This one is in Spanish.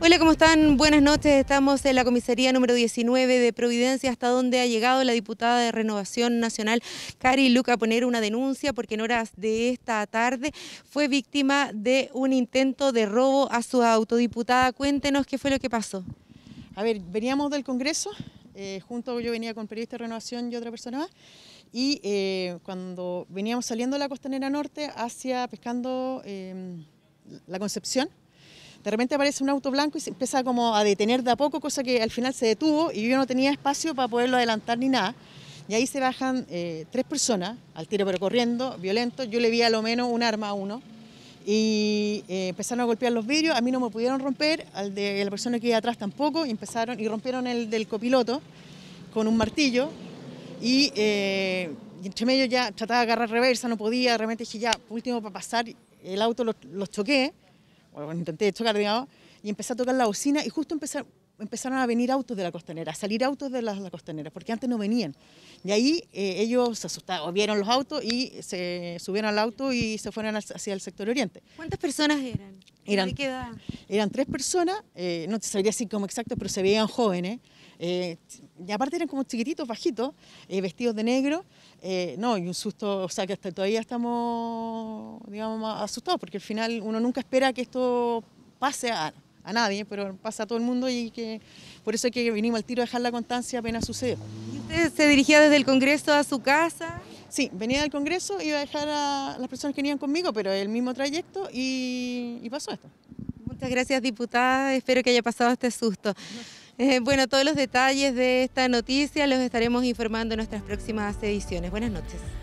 Hola, ¿cómo están? Buenas noches. Estamos en la comisaría número 19 de Providencia, hasta donde ha llegado la diputada de Renovación Nacional, Cari Luca, a poner una denuncia porque en horas de esta tarde fue víctima de un intento de robo a su autodiputada. cuéntenos qué fue lo que pasó. A ver, veníamos del Congreso, eh, junto yo venía con periodista de Renovación y otra persona más, y eh, cuando veníamos saliendo de la costanera norte hacia pescando em, la Concepción, de repente aparece un auto blanco y se empieza como a detener de a poco, cosa que al final se detuvo y yo no tenía espacio para poderlo adelantar ni nada. Y ahí se bajan eh, tres personas al tiro, pero corriendo, violento. Yo le vi a lo menos un arma a uno y eh, empezaron a golpear los vidrios. A mí no me pudieron romper, al de la persona que iba atrás tampoco. Y empezaron y rompieron el del copiloto con un martillo y, eh, entre medio ya trataba de agarrar reversa, no podía. Realmente dije ya, último para pasar, el auto los lo choqué bueno, intenté chocar, digamos, y empecé a tocar la bocina y justo empezaron a venir autos de la costanera, a salir autos de la, costanera, porque antes no venían. Y ahí eh, ellos se asustaron, vieron los autos y se subieron al auto y se fueron hacia el sector oriente. ¿Cuántas personas eran? eran eran tres personas, eh, no te sabría así como exacto, pero se veían jóvenes. Eh, y aparte eran como chiquititos, bajitos, eh, vestidos de negro. no, y un susto, o sea que hasta todavía estamos, digamos, asustados, porque al final uno nunca espera que esto pase a, nadie, pero pasa a todo el mundo y que por eso es que vinimos al tiro a dejar la constancia apenas sucede. ¿Y usted se dirigía desde el Congreso a su casa? Sí, venía del Congreso, iba a dejar a las personas que venían conmigo, pero el mismo trayecto y pasó esto. Muchas gracias, diputada. Espero que haya pasado este susto. Eh, bueno, todos los detalles de esta noticia los estaremos informando en nuestras próximas ediciones. Buenas noches.